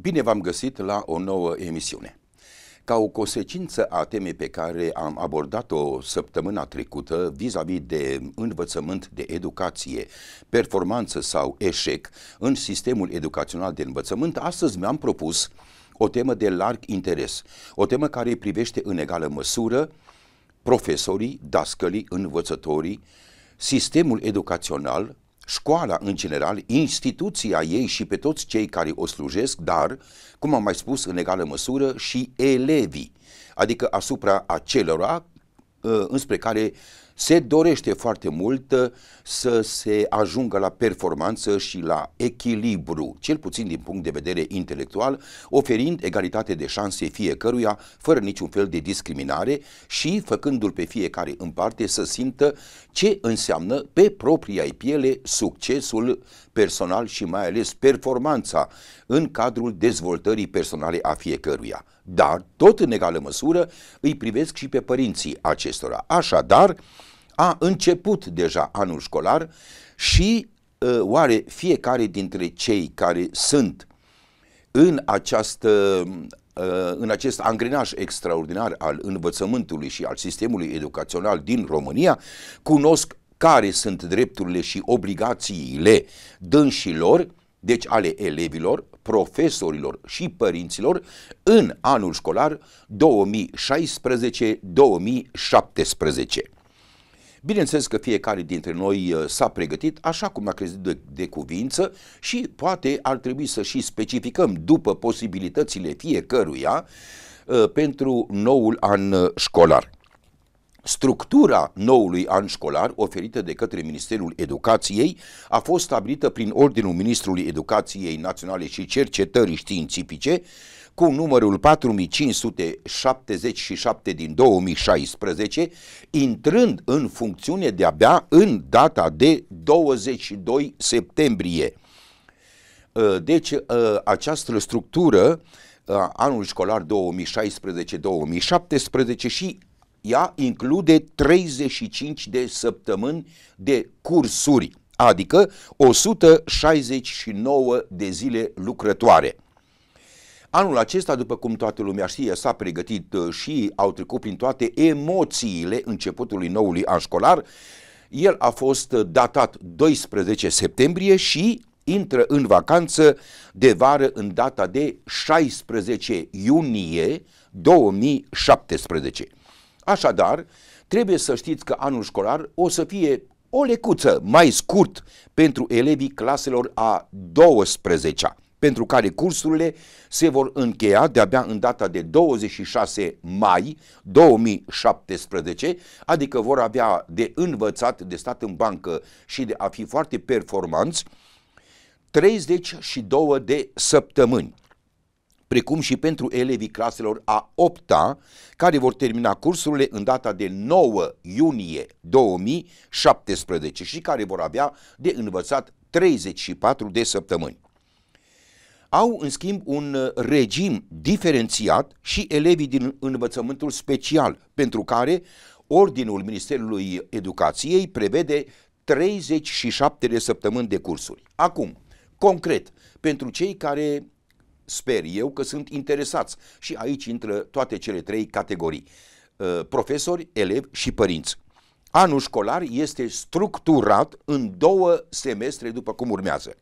Bine v-am găsit la o nouă emisiune. Ca o consecință a temei pe care am abordat-o săptămâna trecută vis-a-vis -vis de învățământ, de educație, performanță sau eșec în sistemul educațional de învățământ, astăzi mi-am propus o temă de larg interes, o temă care privește în egală măsură profesorii, dascălii, învățătorii, sistemul educațional, școala în general, instituția ei și pe toți cei care o slujesc, dar, cum am mai spus în egală măsură, și elevii, adică asupra acelora ă, înspre care se dorește foarte mult uh, să se ajungă la performanță și la echilibru, cel puțin din punct de vedere intelectual, oferind egalitate de șanse fiecăruia, fără niciun fel de discriminare și făcându-l pe fiecare în parte să simtă ce înseamnă pe propria piele succesul personal și mai ales performanța în cadrul dezvoltării personale a fiecăruia dar tot în egală măsură îi privesc și pe părinții acestora. Așadar, a început deja anul școlar și ă, oare fiecare dintre cei care sunt în, această, ă, în acest angrenaj extraordinar al învățământului și al sistemului educațional din România cunosc care sunt drepturile și obligațiile dânșilor, deci ale elevilor, profesorilor și părinților în anul școlar 2016-2017. Bineînțeles că fiecare dintre noi uh, s-a pregătit așa cum a crezut de, de cuvință și poate ar trebui să și specificăm după posibilitățile fiecăruia uh, pentru noul an uh, școlar. Structura noului an școlar oferită de către Ministerul Educației a fost stabilită prin ordinul Ministrului Educației Naționale și Cercetării Științifice cu numărul 4577 din 2016, intrând în funcțiune de-abia în data de 22 septembrie. Ă, deci ă, această structură ă, anul școlar 2016-2017 și ea include 35 de săptămâni de cursuri, adică 169 de zile lucrătoare. Anul acesta, după cum toată lumea știe, s-a pregătit uh, și au trecut prin toate emoțiile începutului noului an școlar. El a fost uh, datat 12 septembrie și intră în vacanță de vară în data de 16 iunie 2017. Așadar, trebuie să știți că anul școlar o să fie o lecuță mai scurt pentru elevii claselor a 12-a, pentru care cursurile se vor încheia de-abia în data de 26 mai 2017, adică vor avea de învățat de stat în bancă și de a fi foarte performanți 32 de săptămâni precum și pentru elevii claselor a 8-a, care vor termina cursurile în data de 9 iunie 2017 și care vor avea de învățat 34 de săptămâni. Au, în schimb, un uh, regim diferențiat și elevii din învățământul special, pentru care Ordinul Ministerului Educației prevede 37 de săptămâni de cursuri. Acum, concret, pentru cei care sper eu că sunt interesați și aici intră toate cele trei categorii, uh, profesori, elevi și părinți. Anul școlar este structurat în două semestre după cum urmează.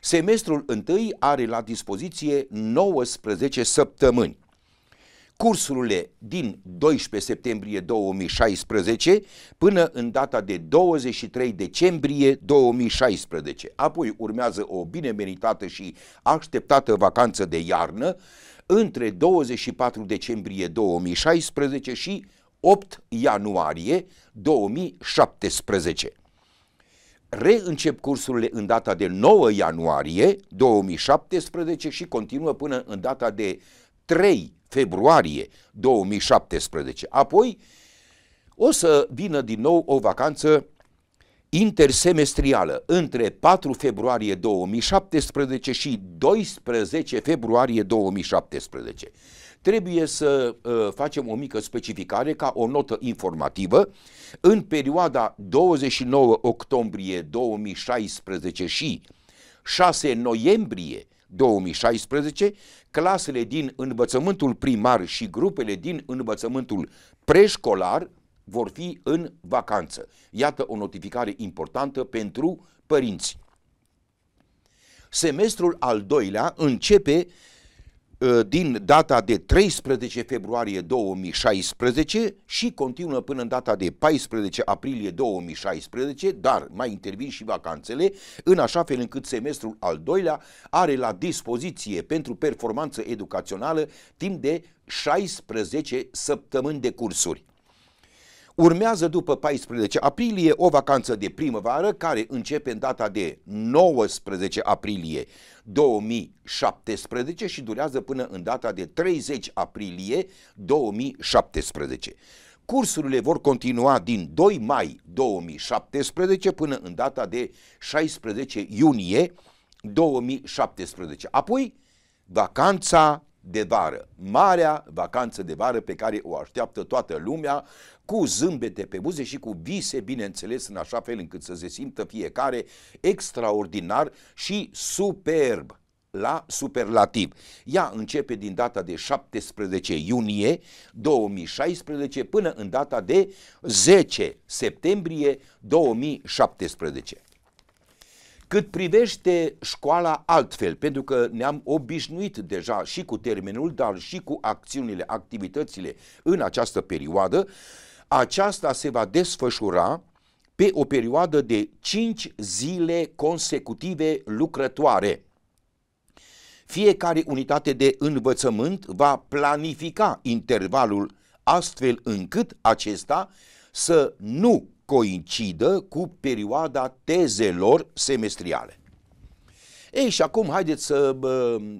Semestrul întâi are la dispoziție 19 săptămâni cursurile din 12 septembrie 2016 până în data de 23 decembrie 2016. Apoi urmează o bine meritată și așteptată vacanță de iarnă între 24 decembrie 2016 și 8 ianuarie 2017 reîncep cursurile în data de 9 ianuarie 2017 și continuă până în data de 3 februarie 2017. Apoi o să vină din nou o vacanță intersemestrială între 4 februarie 2017 și 12 februarie 2017. Trebuie să uh, facem o mică specificare ca o notă informativă. În perioada 29 octombrie 2016 și 6 noiembrie 2016, clasele din învățământul primar și grupele din învățământul preșcolar vor fi în vacanță. Iată o notificare importantă pentru părinți. Semestrul al doilea începe Uh, din data de 13 februarie 2016 și continuă până în data de 14 aprilie 2016, dar mai intervin și vacanțele, în așa fel încât semestrul al doilea are la dispoziție pentru performanță educațională timp de 16 săptămâni de cursuri. Urmează după 14 aprilie o vacanță de primăvară care începe în data de 19 aprilie 2017 și durează până în data de 30 aprilie 2017. Cursurile vor continua din 2 mai 2017 până în data de 16 iunie 2017. Apoi, vacanța de vară, marea vacanță de vară pe care o așteaptă toată lumea cu zâmbete pe buze și cu vise, bineînțeles, în așa fel încât să se simtă fiecare extraordinar și superb la superlativ. Ea începe din data de 17 iunie 2016 până în data de 10 septembrie 2017. Cât privește școala altfel, pentru că ne-am obișnuit deja și cu termenul, dar și cu acțiunile, activitățile în această perioadă, aceasta se va desfășura pe o perioadă de 5 zile consecutive lucrătoare. Fiecare unitate de învățământ va planifica intervalul astfel încât acesta să nu coincidă cu perioada tezelor semestriale. Ei, și acum haideți să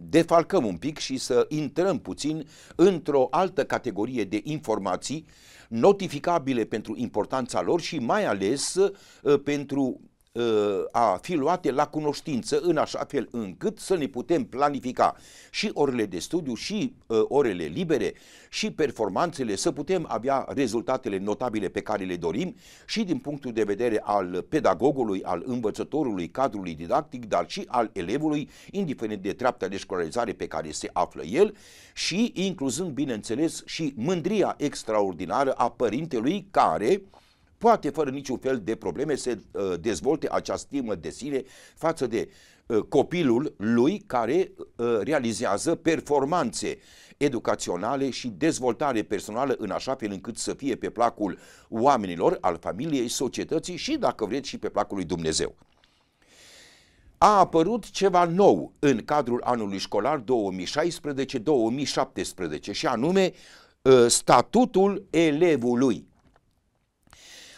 defalcăm un pic și să intrăm puțin într-o altă categorie de informații notificabile pentru importanța lor și mai ales uh, pentru Uh, a fi luate la cunoștință în așa fel încât să ne putem planifica și orele de studiu și uh, orele libere și performanțele, să putem avea rezultatele notabile pe care le dorim și din punctul de vedere al pedagogului, al învățătorului, cadrului didactic, dar și al elevului, indiferent de treapta de școlarizare pe care se află el și incluzând, bineînțeles, și mândria extraordinară a părintelui care uh, poate fără niciun fel de probleme să uh, dezvolte această stimă de sine față de uh, copilul lui care uh, realizează performanțe educaționale și dezvoltare personală în așa fel încât să fie pe placul oamenilor, al familiei, societății și, dacă vreți, și pe placul lui Dumnezeu a apărut ceva nou în cadrul anului școlar 2016-2017 și anume statutul elevului.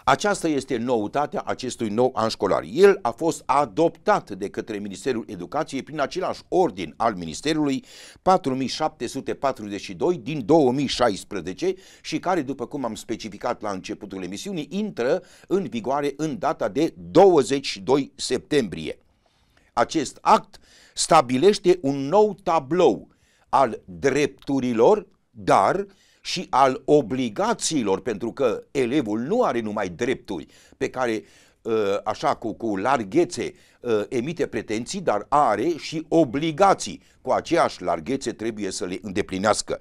Aceasta este noutatea acestui nou an școlar. El a fost adoptat de către Ministerul Educației prin același ordin al Ministerului 4742 din 2016 și care, după cum am specificat la începutul emisiunii, intră în vigoare în data de 22 septembrie. Acest act stabilește un nou tablou al drepturilor, dar și al obligațiilor, pentru că elevul nu are numai drepturi pe care ă, așa cu, cu larghețe ă, emite pretenții, dar are și obligații. Cu aceeași larghețe trebuie să le îndeplinească.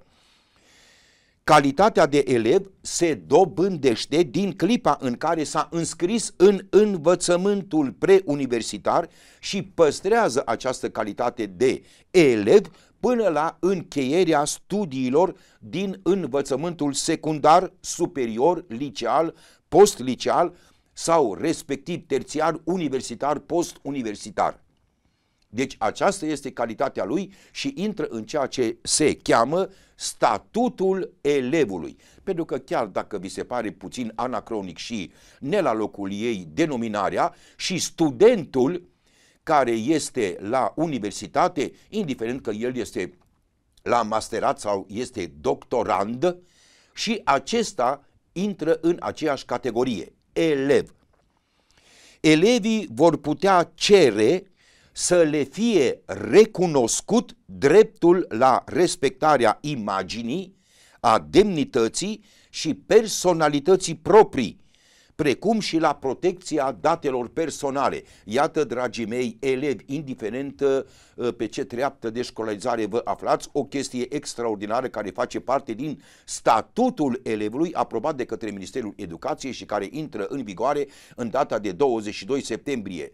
Calitatea de elev se dobândește din clipa în care s-a înscris în învățământul preuniversitar și păstrează această calitate de elev până la încheierea studiilor din învățământul secundar, superior, liceal, post-liceal sau respectiv terțiar, universitar, post-universitar. Deci aceasta este calitatea lui și intră în ceea ce se cheamă statutul elevului. Pentru că chiar dacă vi se pare puțin anacronic și ne la locul ei denominarea și studentul care este la universitate, indiferent că el este la masterat sau este doctorand, și acesta intră în aceeași categorie, elev. Elevii vor putea cere să le fie recunoscut dreptul la respectarea imaginii, a demnității și personalității proprii, precum și la protecția datelor personale. Iată, dragii mei, elevi, indiferent uh, pe ce treaptă de școlarizare vă aflați, o chestie extraordinară care face parte din statutul elevului aprobat de către Ministerul Educației și care intră în vigoare în data de 22 septembrie.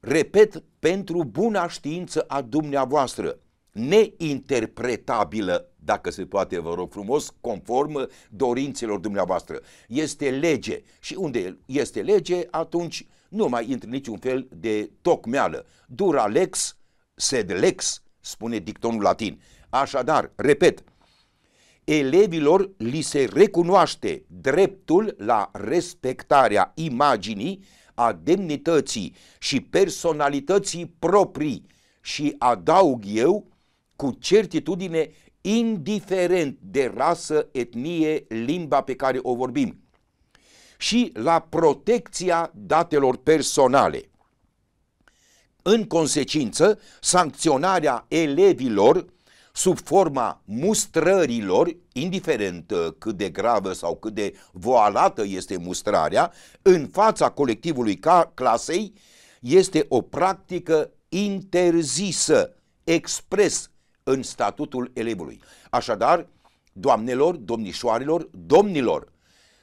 Repet, pentru buna știință a dumneavoastră, neinterpretabilă dacă se poate, vă rog frumos, conform dorințelor dumneavoastră. Este lege și unde este lege, atunci nu mai intră niciun fel de tocmeală. Dura lex, sed lex, spune dictonul latin. Așadar, repet, elevilor li se recunoaște dreptul la respectarea imaginii, a demnității și personalității proprii și adaug eu cu certitudine indiferent de rasă, etnie, limba pe care o vorbim, și la protecția datelor personale. În consecință, sancționarea elevilor sub forma mustrărilor, indiferent uh, cât de gravă sau cât de voalată este mustrarea, în fața colectivului ca clasei, este o practică interzisă, expres, în statutul elevului. Așadar, doamnelor, domnișoarelor, domnilor,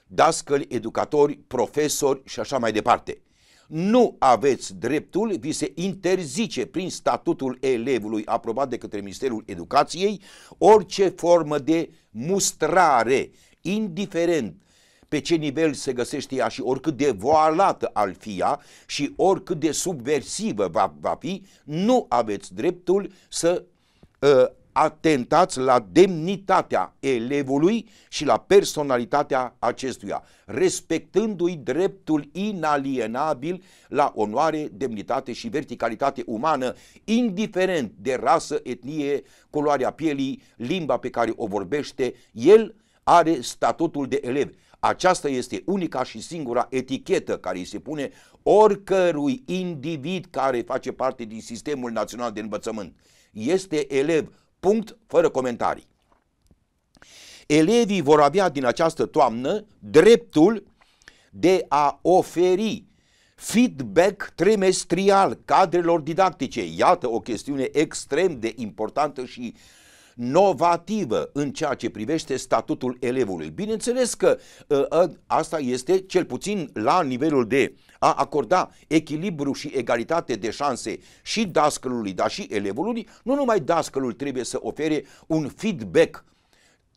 dascăli, educatori, profesori și așa mai departe. Nu aveți dreptul, vi se interzice prin statutul elevului aprobat de către Ministerul Educației orice formă de mustrare, indiferent pe ce nivel se găsește ea și oricât de voalată al fi ea și oricât de subversivă va, va fi, nu aveți dreptul să Uh, atentați la demnitatea elevului și la personalitatea acestuia, respectându-i dreptul inalienabil la onoare, demnitate și verticalitate umană, indiferent de rasă, etnie, culoarea pielii, limba pe care o vorbește, el are statutul de elev. Aceasta este unica și singura etichetă care îi se pune oricărui individ care face parte din sistemul național de învățământ este elev. Punct, fără comentarii. Elevii vor avea din această toamnă dreptul de a oferi feedback trimestrial cadrelor didactice. Iată o chestiune extrem de importantă și uh, novativă în ceea ce privește statutul elevului. Bineînțeles că uh, ă, asta este cel puțin la nivelul de a acorda echilibru și egalitate de șanse și dascălului, dar și elevului, nu numai dascălul trebuie să ofere un feedback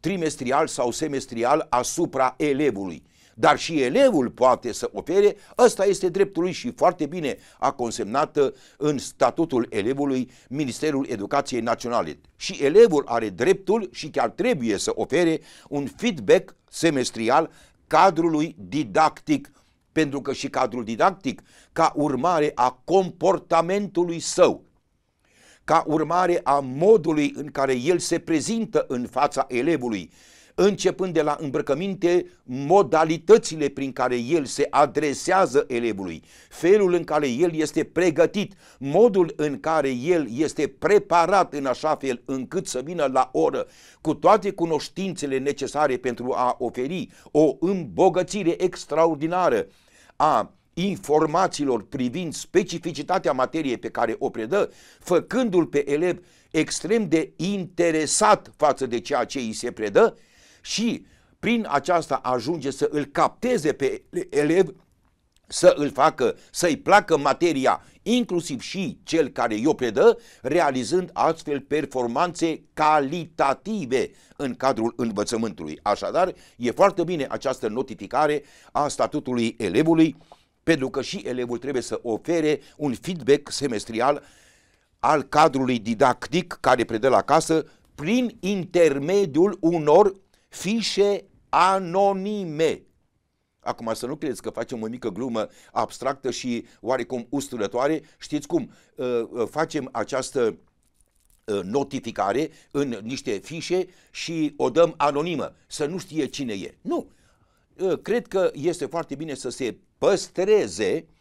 trimestrial sau semestrial asupra elevului dar și elevul poate să ofere, ăsta este dreptul lui și foarte bine a consemnat uh, în statutul elevului Ministerul Educației Naționale. Și elevul are dreptul și chiar trebuie să ofere un feedback semestrial cadrului didactic, pentru că și cadrul didactic, ca urmare a comportamentului său, ca urmare a modului în care el se prezintă în fața elevului, începând de la îmbrăcăminte, modalitățile prin care el se adresează elevului, felul în care el este pregătit, modul în care el este preparat în așa fel încât să vină la oră cu toate cunoștințele necesare pentru a oferi o îmbogățire extraordinară a informațiilor privind specificitatea materiei pe care o predă, făcându-l pe elev extrem de interesat față de ceea ce îi se predă, și prin aceasta ajunge să îl capteze pe elev să îl facă, să-i placă materia, inclusiv și cel care i-o predă, realizând astfel performanțe calitative în cadrul învățământului. Așadar, e foarte bine această notificare a statutului elevului, pentru că și elevul trebuie să ofere un feedback semestrial al cadrului didactic care predă la casă prin intermediul unor fișe anonime. Acum să nu credeți că facem o mică glumă abstractă și oarecum usturătoare. Știți cum? Ă, ă, facem această ă, notificare în niște fișe și o dăm anonimă, să nu știe cine e. Nu. Cred că este foarte bine să se păstreze uh,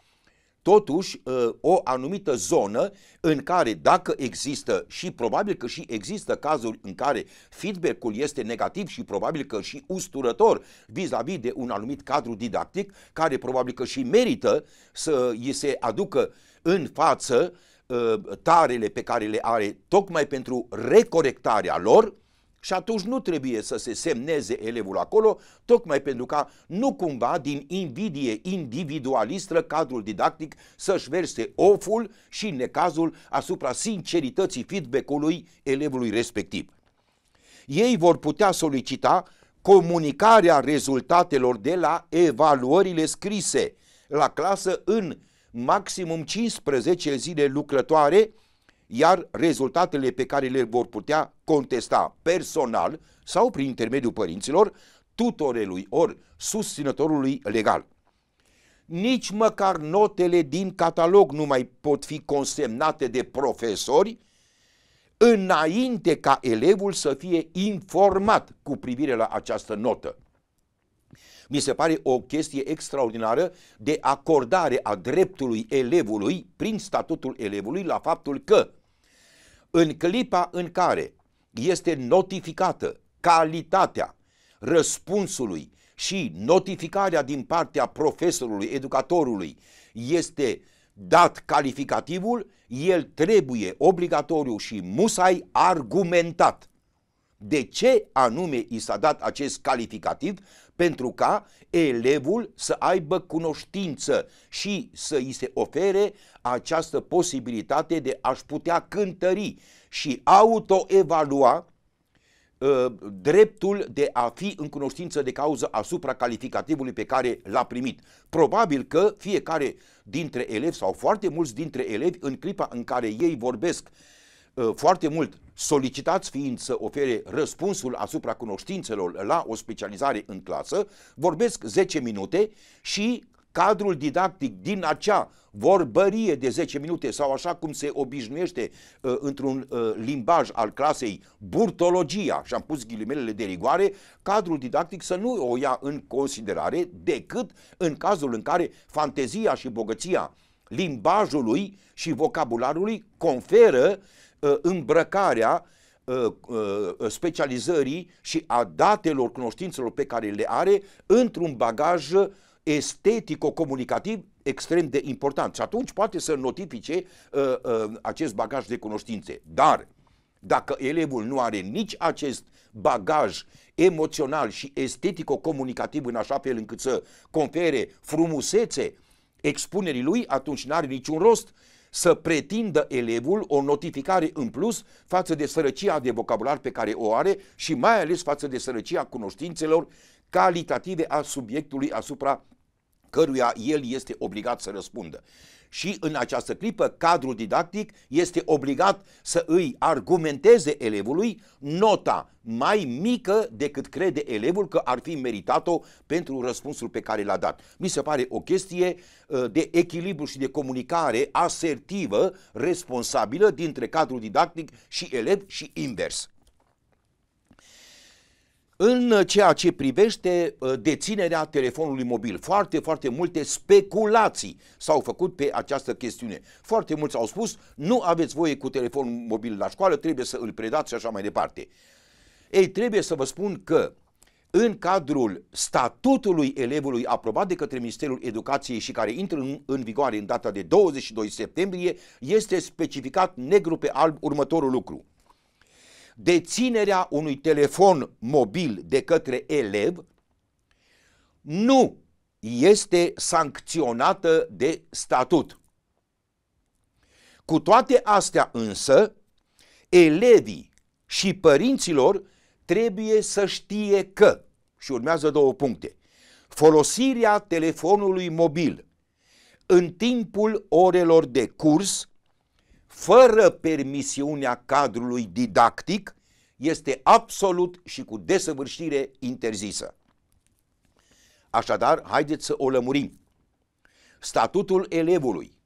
totuși ă, o anumită zonă în care dacă există și probabil că și există cazuri în care feedback-ul este negativ și probabil că și usturător vis-a-vis de un anumit cadru didactic care probabil că și merită să îi se aducă în față ă, tarele pe care le are tocmai pentru recorectarea lor și atunci nu trebuie să se semneze elevul acolo, tocmai pentru ca nu cumva din invidie individualistă cadrul didactic să-și verse oful și necazul asupra sincerității feedback-ului elevului respectiv. Ei vor putea solicita comunicarea rezultatelor de la evaluările scrise la clasă în maximum 15 zile lucrătoare iar rezultatele pe care le vor putea contesta personal sau prin intermediul părinților, tutorelui ori susținătorului legal. Nici măcar notele din catalog nu mai pot fi consemnate de profesori înainte ca elevul să fie informat cu privire la această notă. Mi se pare o chestie extraordinară de acordare a dreptului elevului prin statutul elevului la faptul că în clipa în care este notificată calitatea răspunsului și notificarea din partea profesorului, educatorului este dat calificativul, el trebuie obligatoriu și musai argumentat de ce anume i s-a dat acest calificativ pentru ca elevul să aibă cunoștință și să îi se ofere această posibilitate de a-și putea cântări și autoevalua ă, dreptul de a fi în cunoștință de cauză asupra calificativului pe care l-a primit. Probabil că fiecare dintre elevi sau foarte mulți dintre elevi în clipa în care ei vorbesc uh, Ă, foarte mult solicitați fiind să ofere răspunsul asupra cunoștințelor la o specializare în clasă, vorbesc 10 minute și cadrul didactic din acea vorbărie de 10 minute sau așa cum se obișnuiește uh, într-un uh, limbaj al clasei burtologia, și am pus ghilimelele de rigoare, cadrul didactic să nu o ia în considerare decât în cazul în care fantezia și bogăția limbajului și vocabularului conferă Uh, îmbrăcarea uh, uh, specializării și a datelor, cunoștințelor pe care le are într-un bagaj estetico-comunicativ extrem de important și atunci poate să notifice acest bagaj de cunoștințe. Dar dacă elevul nu are nici acest bagaj emoțional și estetico-comunicativ în așa fel încât să confere frumusețe expunerii lui, atunci nu are niciun rost să pretindă elevul o notificare în plus față de sărăcia de vocabular pe care o are și mai ales față de sărăcia cunoștințelor calitative a subiectului asupra căruia el este obligat să răspundă. Și în această clipă, cadrul didactic este obligat să îi argumenteze elevului nota mai mică decât crede elevul că ar fi meritat-o pentru răspunsul pe care l-a dat. Mi se pare o chestie ă, de echilibru și de comunicare asertivă, responsabilă dintre cadrul didactic și elev și invers în ceea ce privește uh, deținerea telefonului mobil. Foarte, foarte multe speculații s-au făcut pe această chestiune. Foarte mulți au spus, nu aveți voie cu telefonul mobil la școală, trebuie să îl predați și așa mai departe. Ei, trebuie să vă spun că în cadrul statutului elevului aprobat de către Ministerul Educației și care intră în, în vigoare în data de 22 septembrie, este specificat negru pe alb următorul lucru – deținerea unui telefon mobil de către elev nu este sancționată de statut. Cu toate astea însă, elevii și părinților trebuie să știe că, și urmează două puncte, folosirea telefonului mobil în timpul orelor de curs fără permisiunea cadrului didactic este absolut și cu desăvârșire interzisă. Așadar, haideți să o lămurim. Statutul elevului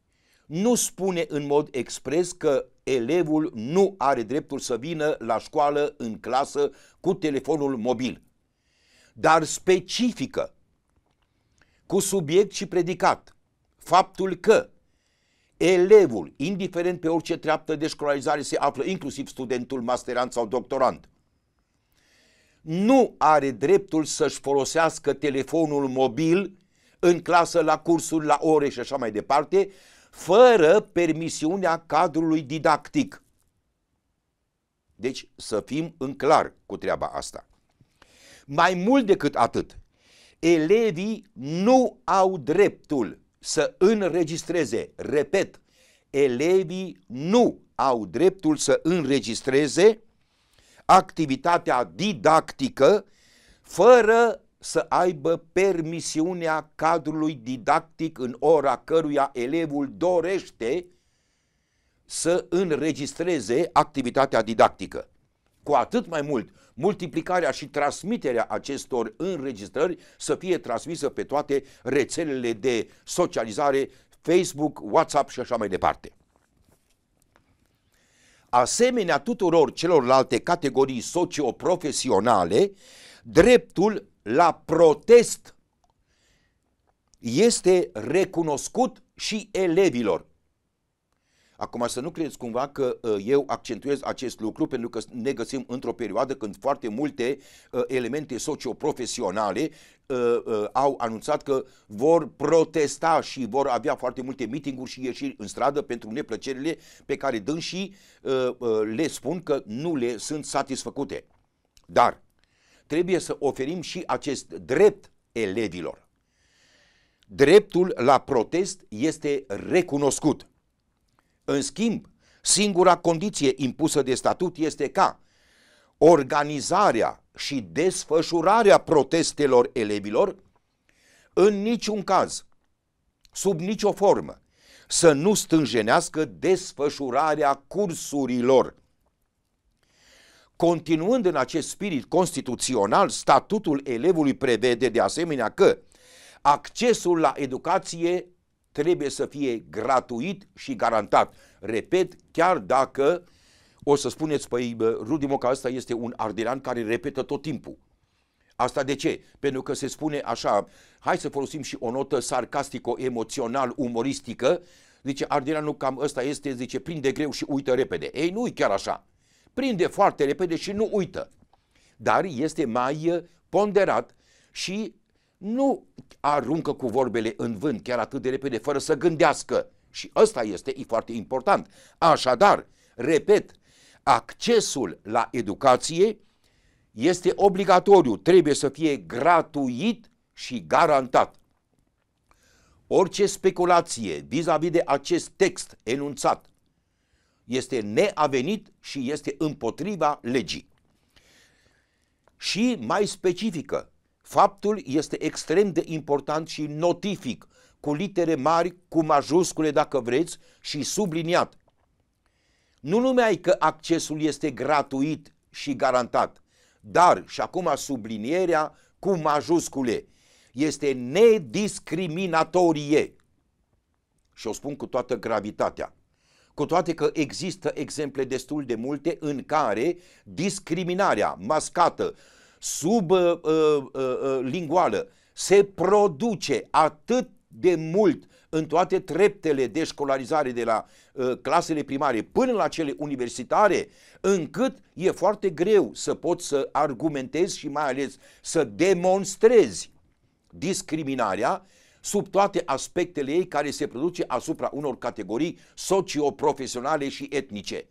nu spune în mod expres că elevul nu are dreptul să vină la școală în clasă cu telefonul mobil, dar specifică cu subiect și predicat faptul că elevul, indiferent pe orice treaptă de școlarizare se află, inclusiv studentul, masterant sau doctorant, nu are dreptul să-și folosească telefonul mobil în clasă, la cursuri, la ore și așa mai departe, fără permisiunea cadrului didactic. Deci să fim în clar cu treaba asta. Mai mult decât atât, elevii nu au dreptul să înregistreze. Repet, elevii nu au dreptul să înregistreze activitatea didactică fără să aibă permisiunea cadrului didactic în ora căruia elevul dorește să înregistreze activitatea didactică. Cu atât mai mult multiplicarea și transmiterea acestor înregistrări să fie transmisă pe toate rețelele de socializare, Facebook, WhatsApp și așa mai departe. Asemenea tuturor celorlalte categorii socioprofesionale, dreptul la protest este recunoscut și elevilor. Acum să nu credeți cumva că uh, eu accentuez acest lucru pentru că ne găsim într-o perioadă când foarte multe uh, elemente socioprofesionale uh, uh, au anunțat că vor protesta și vor avea foarte multe mitinguri și ieșiri în stradă pentru neplăcerile pe care dânsii uh, uh, le spun că nu le sunt satisfăcute. Dar trebuie să oferim și acest drept elevilor. Dreptul la protest este recunoscut. În schimb, singura condiție impusă de statut este ca organizarea și desfășurarea protestelor elevilor în niciun caz, sub nicio formă, să nu stânjenească desfășurarea cursurilor. Continuând în acest spirit constituțional, statutul elevului prevede de asemenea că accesul la educație trebuie să fie gratuit și garantat. Repet, chiar dacă o să spuneți, păi Rudimo că este un ardelean care repetă tot timpul. Asta de ce? Pentru că se spune așa, hai să folosim și o notă sarcastico-emoțional, umoristică, zice Ardelanul cam ăsta este, zice, prinde greu și uită repede. Ei, nu i chiar așa. Prinde foarte repede și nu uită. Dar este mai uh, ponderat și nu aruncă cu vorbele în vânt chiar atât de repede, fără să gândească. Și ăsta este e foarte important. Așadar, repet, accesul la educație este obligatoriu, trebuie să fie gratuit și garantat. Orice speculație vis-a-vis de acest text enunțat este neavenit și este împotriva legii. Și mai specifică, Faptul este extrem de important și notific, cu litere mari, cu majuscule dacă vreți și subliniat. Nu numai că accesul este gratuit și garantat, dar, și acum sublinierea cu majuscule, este nediscriminatorie. Și o spun cu toată gravitatea. Cu toate că există exemple destul de multe în care discriminarea mascată sub uh, uh, uh, linguală se produce atât de mult în toate treptele de școlarizare de la uh, clasele primare până la cele universitare, încât e foarte greu să poți să argumentezi și mai ales să demonstrezi discriminarea sub toate aspectele ei care se produce asupra unor categorii socioprofesionale și etnice.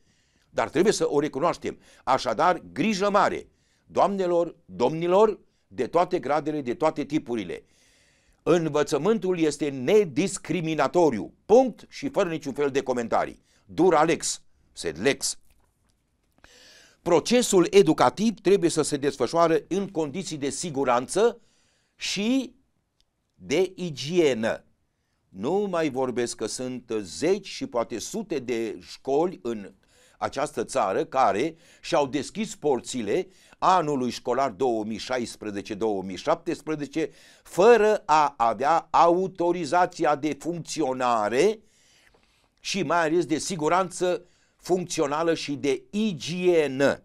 Dar trebuie să o recunoaștem. Așadar, grijă mare! doamnelor, domnilor, de toate gradele, de toate tipurile. Învățământul este nediscriminatoriu. Punct și fără niciun fel de comentarii. sed sedlex. Procesul educativ trebuie să se desfășoare în condiții de siguranță și de igienă. Nu mai vorbesc că sunt zeci și poate sute de școli în această țară care și-au deschis porțile anului școlar 2016-2017 fără a avea autorizația de funcționare și mai ales de siguranță funcțională și de igienă.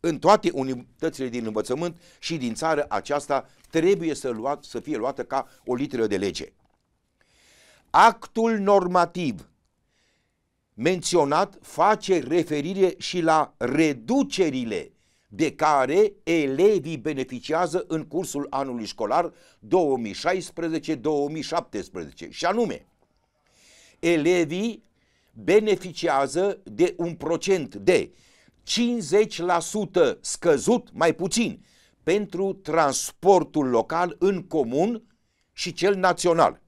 În toate unitățile din învățământ și din țară aceasta trebuie să, lua, să fie luată ca o literă de lege. Actul normativ menționat face referire și la reducerile de care elevii beneficiază în cursul anului școlar 2016-2017 și anume elevii beneficiază de un procent de 50% scăzut, mai puțin, pentru transportul local în comun și cel național.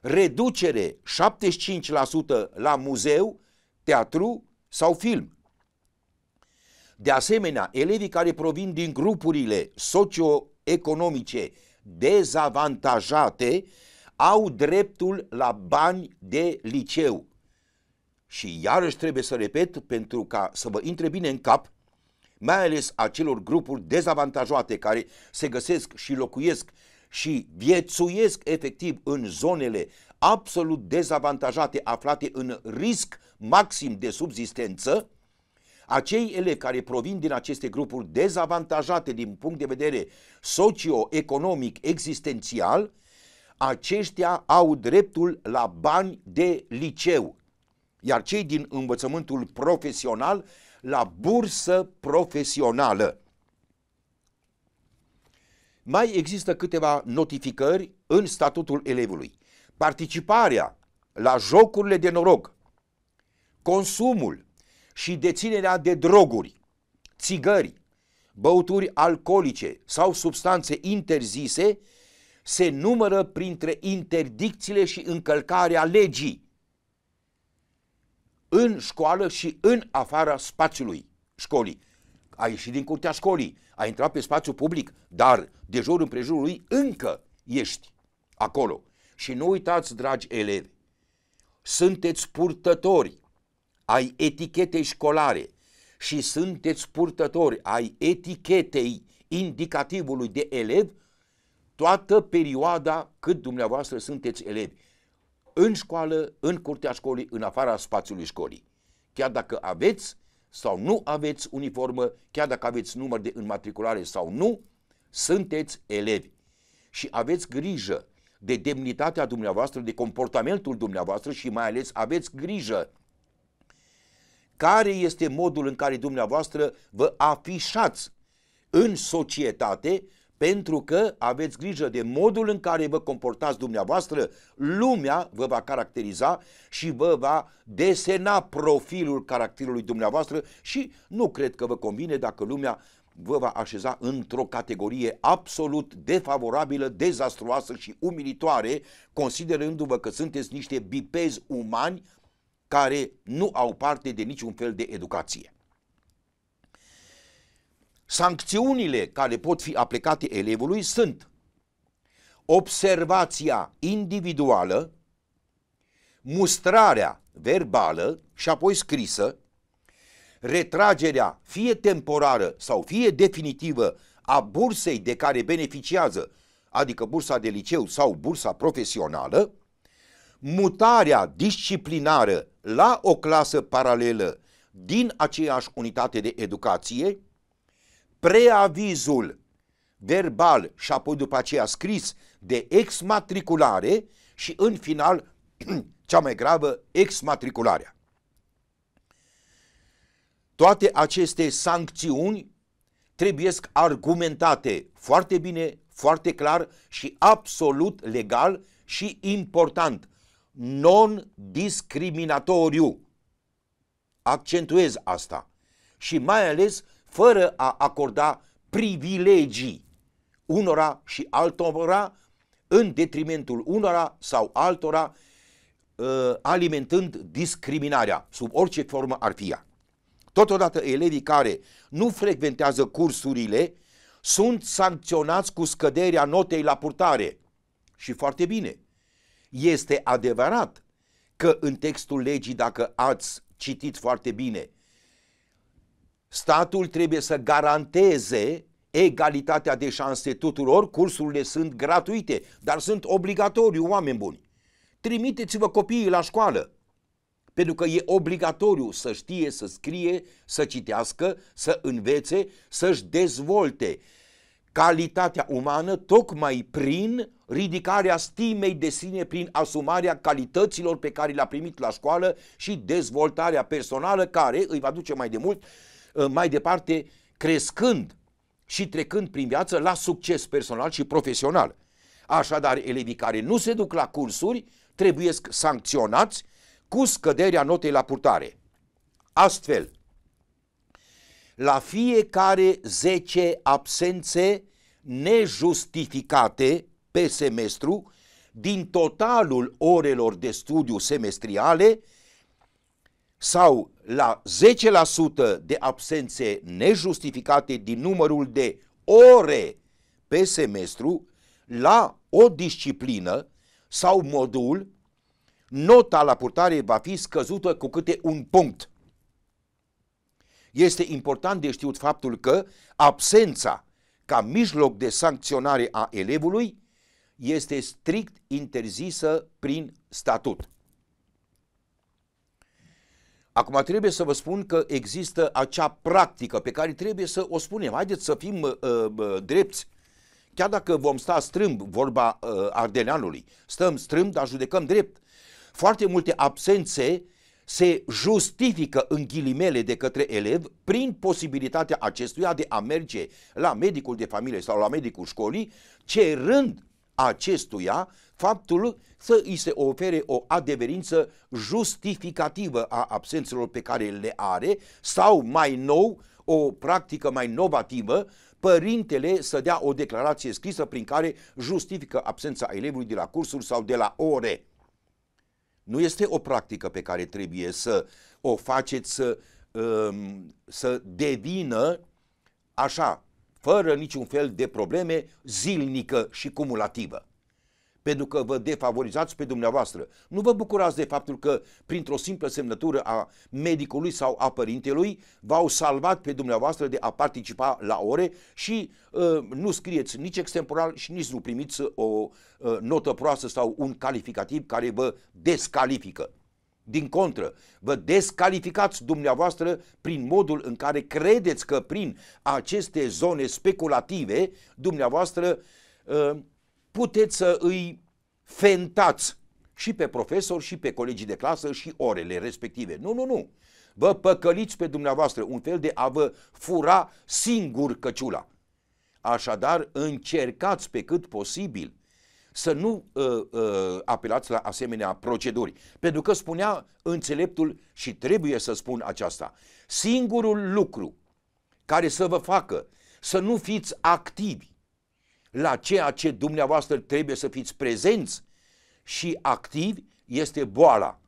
Reducere 75% la muzeu, teatru sau film. De asemenea, elevii care provin din grupurile socioeconomice dezavantajate au dreptul la bani de liceu. Și iarăși trebuie să repet pentru ca să vă intre bine în cap, mai ales acelor grupuri dezavantajate care se găsesc și locuiesc și viețuiesc efectiv în zonele absolut dezavantajate aflate în risc maxim de subzistență, acei elevi care provin din aceste grupuri dezavantajate din punct de vedere socioeconomic existențial, aceștia au dreptul la bani de liceu, iar cei din învățământul profesional la bursă profesională. Mai există câteva notificări în statutul elevului. Participarea la jocurile de noroc, consumul, și deținerea de droguri, țigări, băuturi alcoolice sau substanțe interzise se numără printre interdicțiile și încălcarea legii în școală și în afara spațiului școlii. A ieșit din curtea școlii, a intrat pe spațiu public, dar de jur împrejurul lui încă ești acolo. Și nu uitați, dragi elevi, sunteți purtători ai etichetei școlare și sunteți purtători ai etichetei indicativului de elev toată perioada cât dumneavoastră sunteți elevi, în școală, în curtea școlii, în afara spațiului școlii. Chiar dacă aveți sau nu aveți uniformă, chiar dacă aveți număr de înmatriculare sau nu, sunteți elevi și aveți grijă de demnitatea dumneavoastră, de comportamentul dumneavoastră și mai ales aveți grijă care este modul în care dumneavoastră vă afișați în societate pentru că aveți grijă de modul în care vă comportați dumneavoastră, lumea vă va caracteriza și vă va desena profilul caracterului dumneavoastră și nu cred că vă convine dacă lumea vă va așeza într-o categorie absolut defavorabilă, dezastruoasă și umilitoare, considerându-vă că sunteți niște bipezi umani care nu au parte de niciun fel de educație. Sancțiunile care pot fi aplicate elevului sunt observația individuală, mustrarea verbală și apoi scrisă, retragerea fie temporară sau fie definitivă a bursei de care beneficiază, adică bursa de liceu sau bursa profesională, mutarea disciplinară la o clasă paralelă din aceeași unitate de educație, preavizul verbal și apoi după aceea scris de exmatriculare și în final cea mai gravă exmatricularea. Toate aceste sancțiuni trebuie argumentate foarte bine, foarte clar și absolut legal și important non-discriminatoriu. Accentuez asta. Și mai ales fără a acorda privilegii unora și altora în detrimentul unora sau altora, uh, alimentând discriminarea, sub orice formă ar fi ea. Totodată, elevii care nu frecventează cursurile sunt sancționați cu scăderea notei la purtare. Și foarte bine, este adevărat că în textul legii, dacă ați citit foarte bine, statul trebuie să garanteze egalitatea de șanse tuturor, cursurile sunt gratuite, dar sunt obligatoriu, oameni buni. Trimiteți-vă copiii la școală, pentru că e obligatoriu să știe, să scrie, să citească, să învețe, să-și dezvolte calitatea umană tocmai prin ridicarea stimei de sine prin asumarea calităților pe care le-a primit la școală și dezvoltarea personală care îi va duce mai de mult uh, mai departe crescând și trecând prin viață la succes personal și profesional. Așadar, elevii care nu se duc la cursuri trebuie sancționați cu scăderea notei la purtare. Astfel, la fiecare 10 absențe nejustificate pe semestru din totalul orelor de studiu semestriale sau la 10% de absențe nejustificate din numărul de ore pe semestru la o disciplină sau modul, nota la purtare va fi scăzută cu câte un punct. Este important de știut faptul că absența ca mijloc de sancționare a elevului este strict interzisă prin statut. Acum trebuie să vă spun că există acea practică pe care trebuie să o spunem. Haideți să fim uh, uh, drepți. Chiar dacă vom sta strâmb, vorba uh, Ardeleanului, stăm strâmb, dar judecăm drept. Foarte multe absențe se justifică în ghilimele de către elev prin posibilitatea acestuia de a merge la medicul de familie sau la medicul școlii, cerând acestuia faptul să îi se ofere o adeverință justificativă a absențelor pe care le are sau mai nou o practică mai novativă părintele să dea o declarație scrisă prin care justifică absența elevului de la cursuri sau de la ore. Nu este o practică pe care trebuie să o faceți să, um, să devină așa fără niciun fel de probleme, zilnică și cumulativă. Pentru că vă defavorizați pe dumneavoastră. Nu vă bucurați de faptul că, printr-o simplă semnătură a medicului sau a părintelui, v-au salvat pe dumneavoastră de a participa la ore și uh, nu scrieți nici extemporal și nici nu primiți ă, o uh, notă proastă sau un calificativ care vă descalifică. Din contră, vă descalificați dumneavoastră prin modul în care credeți că prin aceste zone speculative dumneavoastră uh, puteți să îi fentați și pe profesori și pe colegii de clasă și orele respective. Nu, nu, nu. Vă păcăliți pe dumneavoastră un fel de a vă fura singur căciula. Așadar, încercați pe cât posibil să nu uh, uh, apelați la asemenea proceduri. Pentru că spunea înțeleptul și trebuie să spun aceasta. Singurul lucru care să vă facă să nu fiți activi la ceea ce dumneavoastră trebuie să fiți prezenți și activi este boala.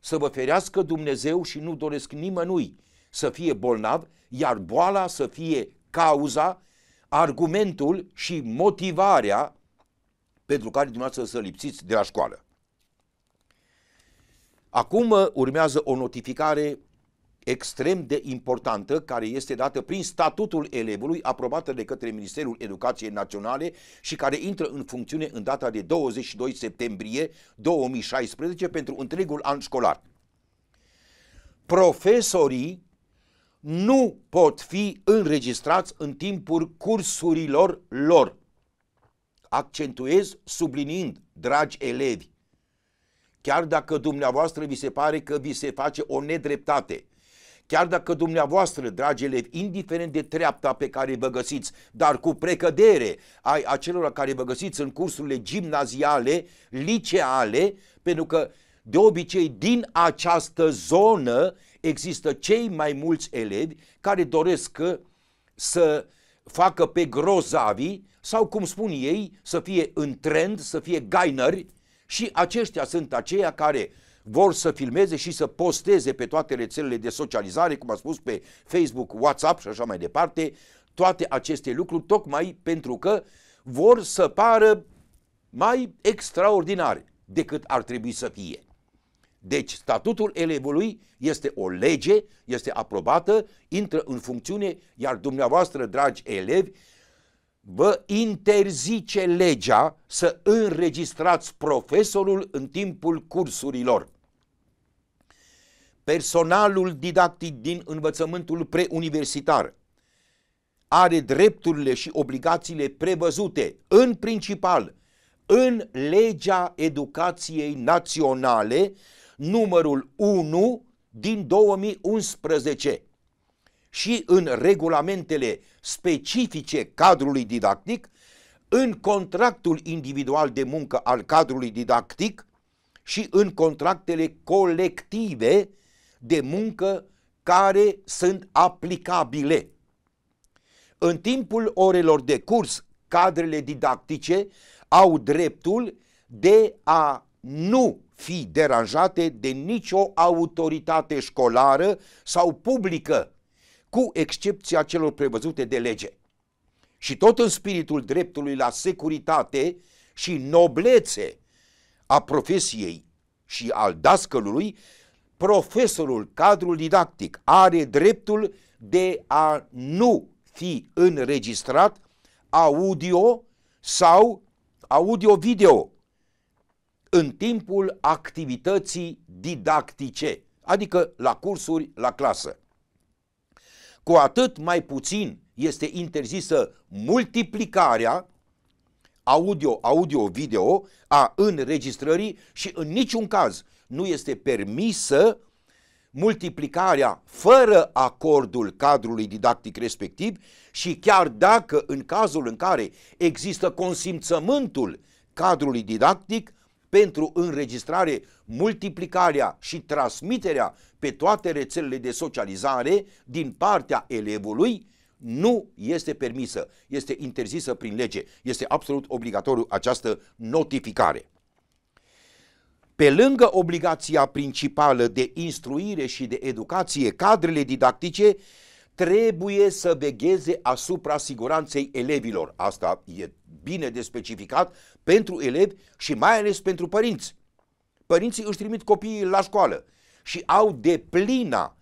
Să vă ferească Dumnezeu și nu doresc nimănui să fie bolnav, iar boala să fie cauza, argumentul și motivarea pentru care dumneavoastră să lipsiți de la școală. Acum uh, urmează o notificare extrem de importantă care este dată prin statutul elevului aprobată de către Ministerul Educației Naționale și care intră în funcțiune în data de 22 septembrie 2016 pentru întregul an școlar. Profesorii nu pot fi înregistrați în timpul cursurilor lor. Accentuez sublinind, dragi elevi, chiar dacă dumneavoastră vi se pare că vi se face o nedreptate, chiar dacă dumneavoastră, dragi elevi, indiferent de treapta pe care vă găsiți, dar cu precădere ai acelora care vă găsiți în cursurile gimnaziale, liceale, pentru că de obicei din această zonă există cei mai mulți elevi care doresc să facă pe grozavii sau cum spun ei, să fie în trend, să fie gainări și aceștia sunt aceia care vor să filmeze și să posteze pe toate rețelele de socializare, cum am spus, pe Facebook, WhatsApp și așa mai departe, toate aceste lucruri, tocmai pentru că vor să pară mai extraordinare decât ar trebui să fie. Deci statutul elevului este o lege, este aprobată, intră în funcțiune, iar dumneavoastră, dragi elevi, vă interzice legea să înregistrați profesorul în timpul cursurilor. Personalul didactic din învățământul preuniversitar are drepturile și obligațiile prevăzute în principal în legea educației naționale numărul 1 din 2011 și în regulamentele specifice cadrului didactic, în contractul individual de muncă al cadrului didactic și în contractele colective de muncă care sunt aplicabile. În timpul orelor de curs, cadrele didactice au dreptul de a nu fi deranjate de nicio autoritate școlară sau publică cu excepția celor prevăzute de lege. Și tot în spiritul dreptului la securitate și noblețe a profesiei și al dascălului, profesorul, cadrul didactic, are dreptul de a nu fi înregistrat audio sau audio-video în timpul activității didactice, adică la cursuri, la clasă cu atât mai puțin este interzisă multiplicarea audio, audio-video a înregistrării și în niciun caz nu este permisă multiplicarea fără acordul cadrului didactic respectiv și chiar dacă în cazul în care există consimțământul cadrului didactic, pentru înregistrare, multiplicarea și transmiterea pe toate rețelele de socializare din partea elevului nu este permisă, este interzisă prin lege, este absolut obligatoriu această notificare. Pe lângă obligația principală de instruire și de educație, cadrele didactice trebuie să vegheze asupra siguranței elevilor. Asta e bine de specificat pentru elevi și mai ales pentru părinți. Părinții își trimit copiii la școală și au de plina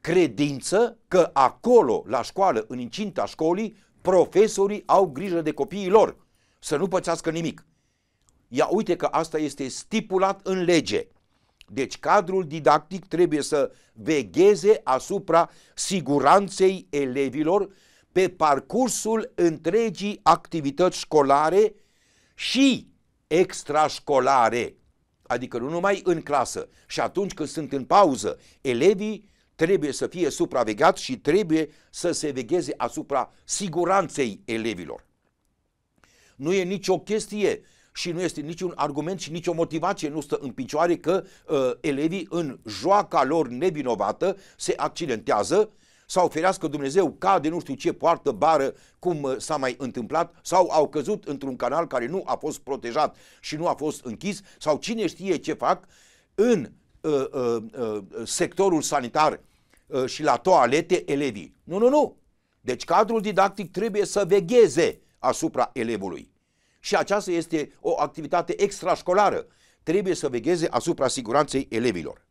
credință că acolo, la școală, în incinta școlii, profesorii au grijă de copiii lor, să nu pățească nimic. Ia uite că asta este stipulat în lege. Deci cadrul didactic trebuie să vegheze asupra siguranței elevilor pe parcursul întregii activități școlare și extrașcolare, adică nu numai în clasă. Și atunci când sunt în pauză, elevii trebuie să fie supravegheați și trebuie să se vegheze asupra siguranței elevilor. Nu e nicio chestie și nu este niciun argument și nicio motivație nu stă în picioare că uh, elevii în joaca lor nevinovată se accidentează sau ferească Dumnezeu cade nu știu ce poartă bară cum ă, s-a mai întâmplat sau au căzut într-un canal care nu a fost protejat și nu a fost închis sau cine știe ce fac în uh, uh, uh, sectorul sanitar uh, și la toalete elevii. Nu, nu, nu. Deci cadrul didactic trebuie să vegheze asupra elevului. Și aceasta este o activitate extrașcolară. Trebuie să vegheze asupra siguranței elevilor.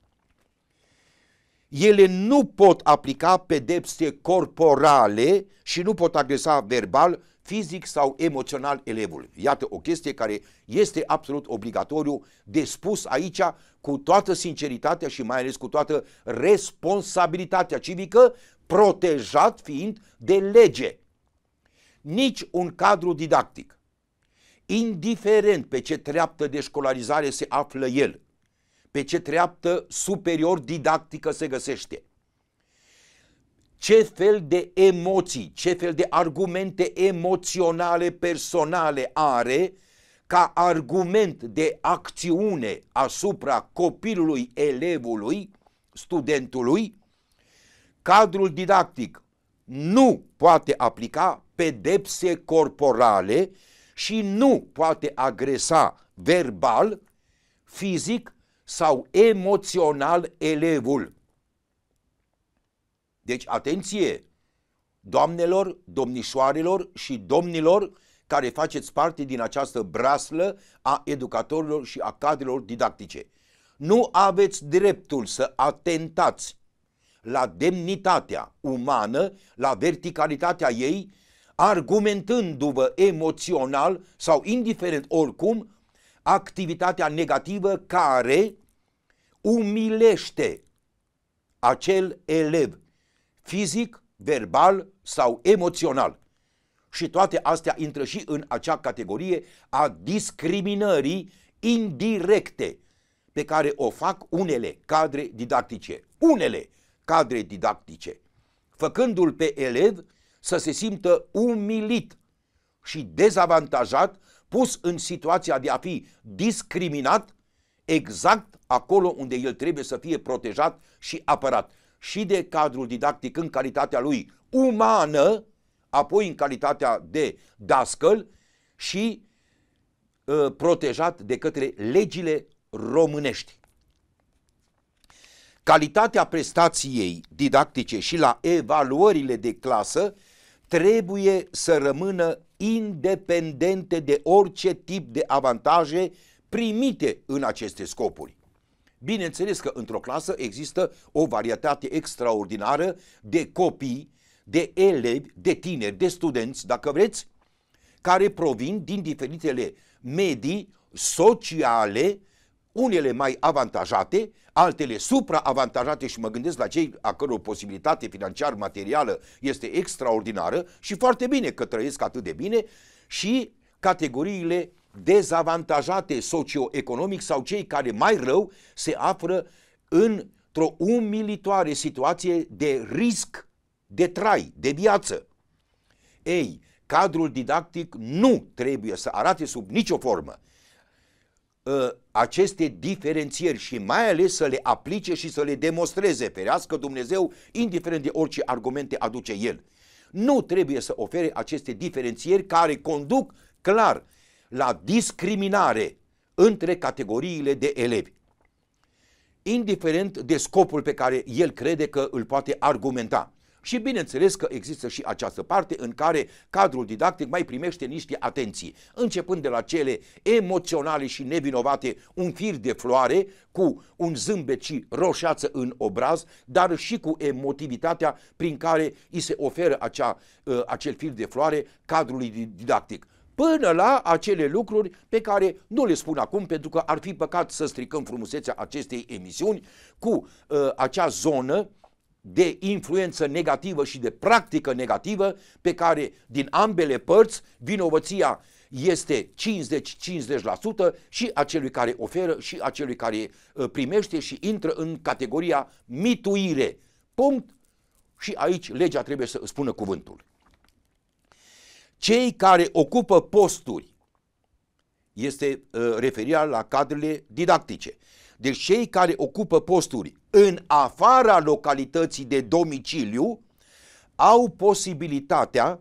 Ele nu pot aplica pedepse corporale și nu pot agresa verbal, fizic sau emoțional elevul. Iată o chestie care este absolut obligatoriu de spus aici cu toată sinceritatea și mai ales cu toată responsabilitatea civică, protejat fiind de lege. Nici un cadru didactic, indiferent pe ce treaptă de școlarizare se află el, pe ce treaptă superior didactică se găsește, ce fel de emoții, ce fel de argumente emoționale personale are ca argument de acțiune asupra copilului, elevului, studentului, cadrul didactic nu poate aplica pedepse corporale și nu poate agresa verbal, fizic sau emoțional elevul. Deci atenție, doamnelor, domnișoarelor și domnilor care faceți parte din această braslă a educatorilor și a cadrelor didactice. Nu aveți dreptul să atentați la demnitatea umană, la verticalitatea ei argumentându-vă emoțional sau indiferent oricum activitatea negativă care umilește acel elev fizic, verbal sau emoțional. Și toate astea intră și în acea categorie a discriminării indirecte pe care o fac unele cadre didactice. Unele cadre didactice, făcându-l pe elev să se simtă umilit și dezavantajat, pus în situația de a fi discriminat exact acolo unde el trebuie să fie protejat și apărat și de cadrul didactic în calitatea lui umană, apoi în calitatea de dascăl și uh, protejat de către legile românești. Calitatea prestației didactice și la evaluările de clasă trebuie să rămână independente de orice tip de avantaje primite în aceste scopuri. Bineînțeles că într-o clasă există o varietate extraordinară de copii, de elevi, de tineri, de studenți, dacă vreți, care provin din diferitele medii sociale, unele mai avantajate altele supraavantajate și mă gândesc la cei a căror posibilitate financiară, materială este extraordinară și foarte bine că trăiesc atât de bine și categoriile dezavantajate socioeconomic sau cei care mai rău se află într-o umilitoare situație de risc de trai, de viață. Ei, cadrul didactic nu trebuie să arate sub nicio formă Ă, aceste diferențieri și mai ales să le aplice și să le demonstreze, ferească Dumnezeu, indiferent de orice argumente aduce El. Nu trebuie să ofere aceste diferențieri care conduc clar la discriminare între categoriile de elevi. Indiferent de scopul pe care el crede că îl poate argumenta. Și bineînțeles că există și această parte în care cadrul didactic mai primește niște atenții, începând de la cele emoționale și nevinovate, un fir de floare cu un zâmbet și roșață în obraz, dar și cu emotivitatea prin care îi se oferă acea, ă, acel fir de floare cadrului didactic până la acele lucruri pe care nu le spun acum pentru că ar fi păcat să stricăm frumusețea acestei emisiuni cu uh, acea zonă de influență negativă și de practică negativă pe care din ambele părți vinovăția este 50-50% și celui care oferă și celui care uh, primește și intră în categoria mituire. Punct. Și aici legea trebuie să spună cuvântul. Cei care ocupă posturi este uh, referirea la cadrele didactice deci cei care ocupă posturi în afara localității de domiciliu au posibilitatea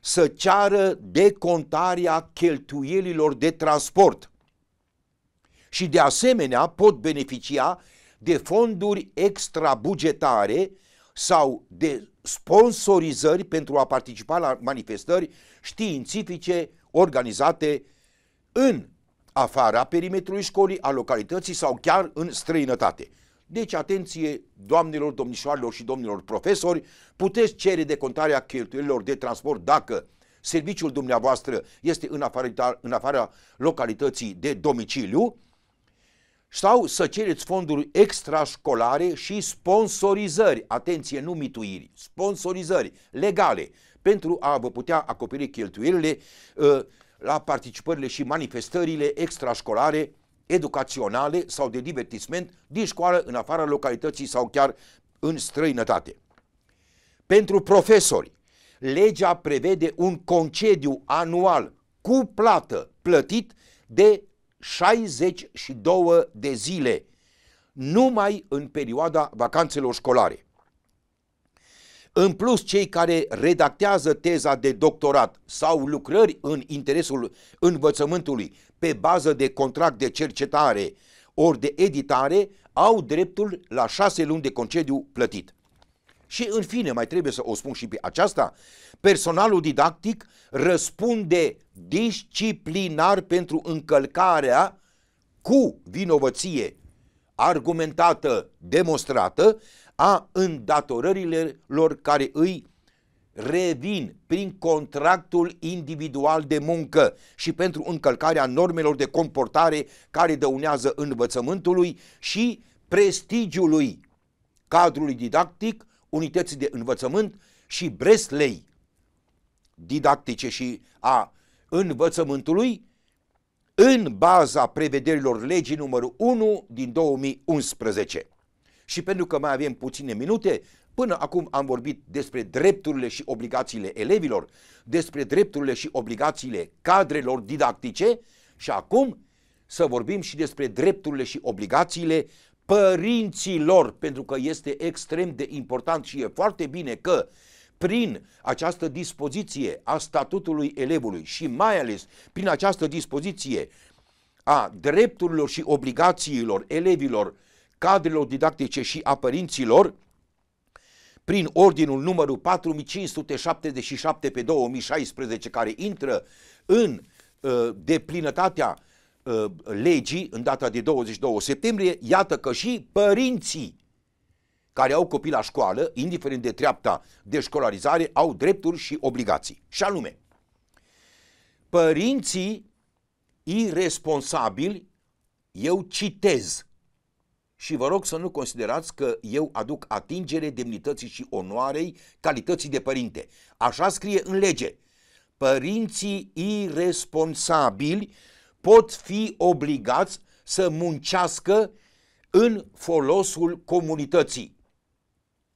să ceară decontarea cheltuielilor de transport și de asemenea pot beneficia de fonduri extrabugetare sau de sponsorizări pentru a participa la manifestări științifice organizate în afara perimetrului școlii, a localității sau chiar în străinătate. Deci, atenție, doamnelor, domnișoarelor și domnilor profesori, puteți cere decontarea cheltuielilor de transport dacă serviciul dumneavoastră este în afara, în afara localității de domiciliu sau să cereți fonduri extrașcolare și sponsorizări, atenție, nu mituiri, sponsorizări legale pentru a vă putea acoperi cheltuielile uh, la participările și manifestările extrașcolare, educaționale sau de divertisment din școală în afara localității sau chiar în străinătate. Pentru profesori, legea prevede un concediu anual cu plată plătit de 62 de zile, numai în perioada vacanțelor școlare. În plus, cei care redactează teza de doctorat sau lucrări în interesul învățământului pe bază de contract de cercetare ori de editare au dreptul la șase luni de concediu plătit. Și în fine, mai trebuie să o spun și pe aceasta, personalul didactic răspunde disciplinar pentru încălcarea cu vinovăție argumentată, demonstrată a îndatorările lor care îi revin prin contractul individual de muncă și pentru încălcarea normelor de comportare care dăunează învățământului și prestigiului cadrului didactic, unității de învățământ și breslei didactice și a învățământului în baza prevederilor legii numărul 1 din 2011. Și pentru că mai avem puține minute, până acum am vorbit despre drepturile și obligațiile elevilor, despre drepturile și obligațiile cadrelor didactice și acum să vorbim și despre drepturile și obligațiile părinților, pentru că este extrem de important și e foarte bine că prin această dispoziție a statutului elevului și mai ales prin această dispoziție a drepturilor și obligațiilor elevilor cadrelor didactice și a părinților prin ordinul numărul 4577 pe 2016 care intră în uh, deplinătatea uh, legii în data de 22 septembrie, iată că și părinții care au copii la școală, indiferent de treapta de școlarizare, au drepturi și obligații. Și anume, părinții irresponsabili, eu citez, și vă rog să nu considerați că eu aduc atingere demnității și onoarei calității de părinte. Așa scrie în lege. Părinții irresponsabili pot fi obligați să muncească în folosul comunității.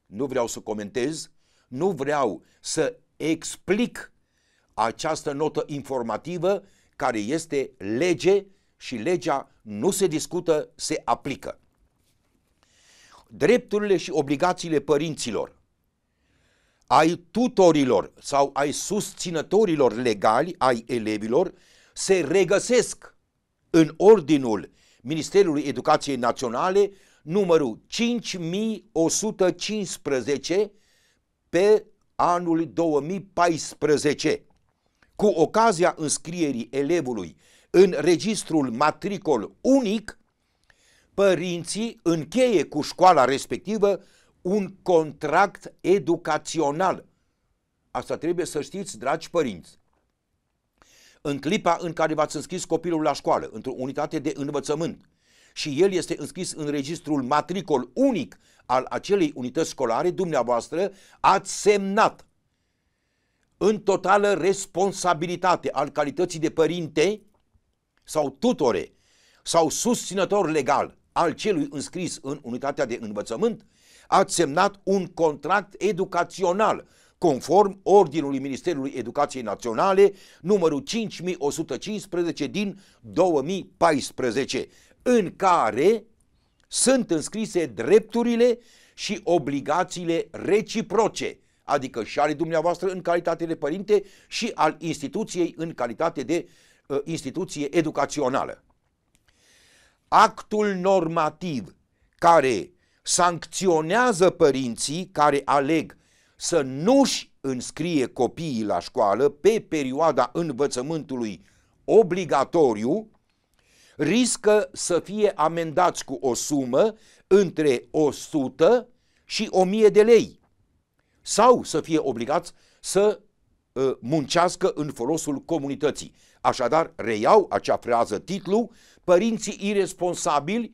Nu vreau să comentez, nu vreau să explic această notă informativă care este lege și legea nu se discută, se aplică drepturile și obligațiile părinților, ai tutorilor sau ai susținătorilor legali ai elevilor se regăsesc în ordinul Ministerului Educației Naționale numărul 5115 pe anul 2014. Cu ocazia înscrierii elevului în registrul matricol unic, părinții încheie cu școala respectivă un contract educațional. Asta trebuie să știți, dragi părinți. În clipa în care v-ați înscris copilul la școală, într-o unitate de învățământ, și el este înscris în registrul matricol unic al acelei unități școlare, dumneavoastră ați semnat în totală responsabilitate al calității de părinte sau tutore sau susținător legal al celui înscris în unitatea de învățământ, ați semnat un contract educațional conform Ordinului Ministerului Educației Naționale numărul 5115 din 2014, în care sunt înscrise drepturile și obligațiile reciproce, adică și ale dumneavoastră în calitate de părinte și al instituției în calitate de uh, instituție educațională actul normativ care sancționează părinții care aleg să nu-și înscrie copiii la școală pe perioada învățământului obligatoriu, riscă să fie amendați cu o sumă între 100 și 1000 de lei sau să fie obligați să uh, muncească în folosul comunității. Așadar, reiau acea frază titlu, părinții irresponsabili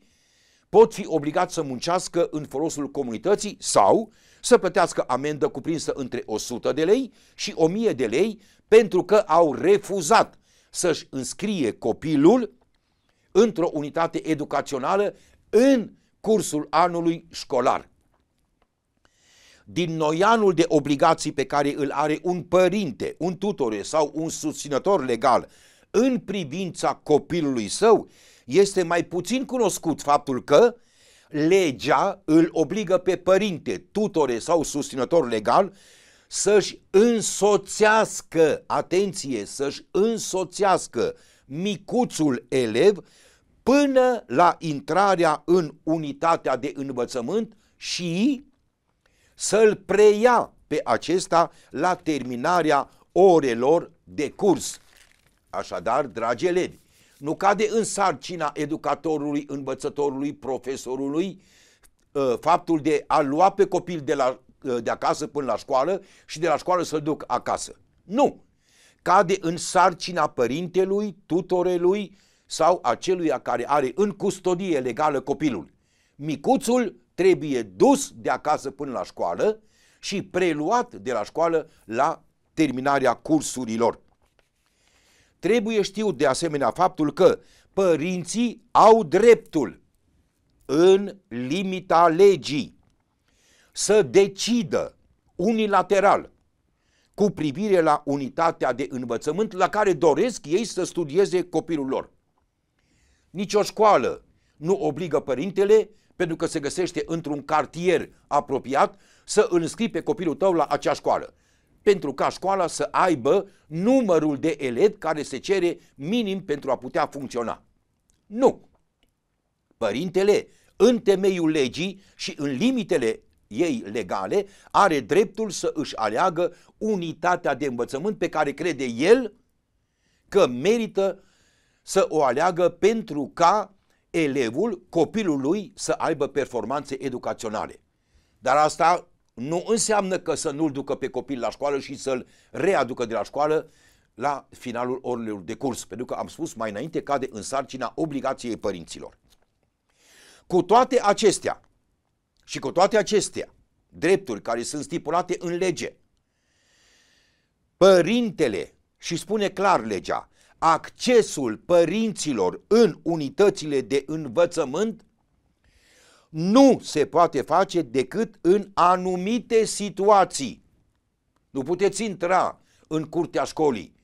pot fi obligați să muncească în folosul comunității sau să plătească amendă cuprinsă între 100 de lei și 1000 de lei pentru că au refuzat să-și înscrie copilul într-o unitate educațională în cursul anului școlar. Din noianul de obligații pe care îl are un părinte, un tutore sau un susținător legal în privința copilului său, este mai puțin cunoscut faptul că legea îl obligă pe părinte, tutore sau susținător legal să-și însoțească, atenție, să-și însoțească micuțul elev până la intrarea în unitatea de învățământ și să-l preia pe acesta la terminarea orelor de curs. Așadar, dragi elevi, nu cade în sarcina educatorului, învățătorului, profesorului ă, faptul de a lua pe copil de, la, ă, de acasă până la școală și de la școală să-l duc acasă. Nu! Cade în sarcina părintelui, tutorelui sau aceluia care are în custodie legală copilul. Micuțul trebuie dus de acasă până la școală și preluat de la școală la terminarea cursurilor. Trebuie știut de asemenea faptul că părinții au dreptul în limita legii să decidă unilateral cu privire la unitatea de învățământ la care doresc ei să studieze copilul lor. Nici o școală nu obligă părintele, pentru că se găsește într-un cartier apropiat, să înscrie pe copilul tău la acea școală pentru ca școala să aibă numărul de elevi care se cere minim pentru a putea funcționa. Nu. Părintele, în temeiul legii și în limitele ei legale, are dreptul să își aleagă unitatea de învățământ pe care crede el că merită să o aleagă pentru ca elevul, copilul lui să aibă performanțe educaționale. Dar asta nu înseamnă că să nu-l ducă pe copil la școală și să-l readucă de la școală la finalul orelor de curs, pentru că am spus mai înainte cade în sarcina obligației părinților. Cu toate acestea și cu toate acestea, drepturi care sunt stipulate în lege, părintele, și spune clar legea, accesul părinților în unitățile de învățământ nu se poate face decât în anumite situații. Nu puteți intra în curtea școlii,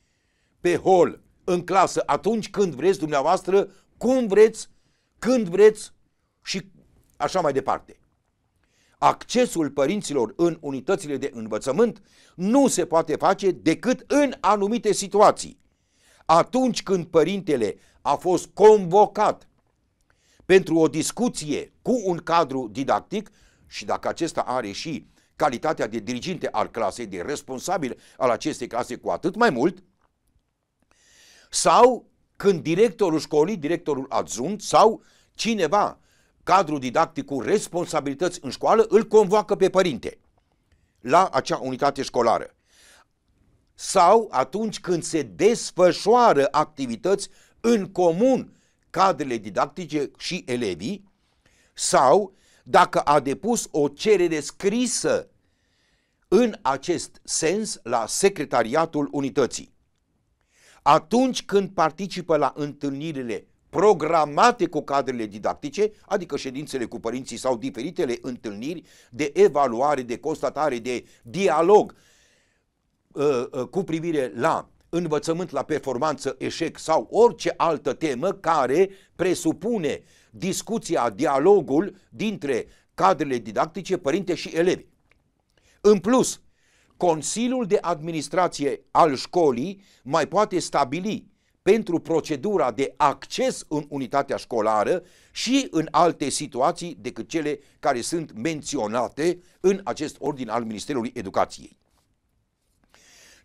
pe hol, în clasă, atunci când vreți dumneavoastră, cum vreți, când vreți și așa mai departe. Accesul părinților în unitățile de învățământ nu se poate face decât în anumite situații. Atunci când părintele a fost convocat pentru o discuție cu un cadru didactic și dacă acesta are și calitatea de diriginte al clasei, de responsabil al acestei clase cu atât mai mult, sau când directorul școlii, directorul adjunct sau cineva, cadru didactic cu responsabilități în școală, îl convoacă pe părinte la acea unitate școlară. Sau atunci când se desfășoară activități în comun cadrele didactice și elevii sau dacă a depus o cerere scrisă în acest sens la secretariatul unității. Atunci când participă la întâlnirile programate cu cadrele didactice, adică ședințele cu părinții sau diferitele întâlniri de evaluare, de constatare, de dialog uh, uh, cu privire la învățământ la performanță, eșec sau orice altă temă care presupune discuția, dialogul dintre cadrele didactice, părinte și elevi. În plus, Consiliul de Administrație al școlii mai poate stabili pentru procedura de acces în unitatea școlară și în alte situații decât cele care sunt menționate în acest ordin al Ministerului Educației.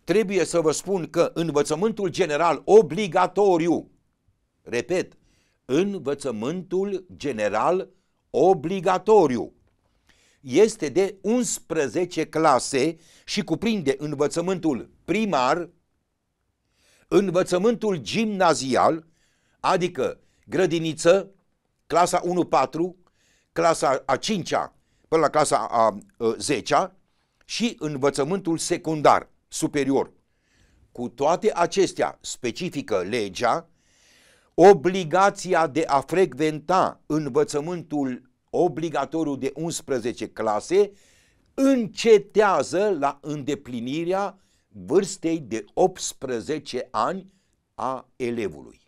Trebuie să vă spun că învățământul general obligatoriu, repet, învățământul general obligatoriu, este de 11 clase și cuprinde învățământul primar, învățământul gimnazial, adică grădiniță, clasa 1-4, clasa a 5-a până la clasa a 10-a și învățământul secundar superior. Cu toate acestea, specifică legea, obligația de a frecventa învățământul obligatoriu de 11 clase încetează la îndeplinirea vârstei de 18 ani a elevului.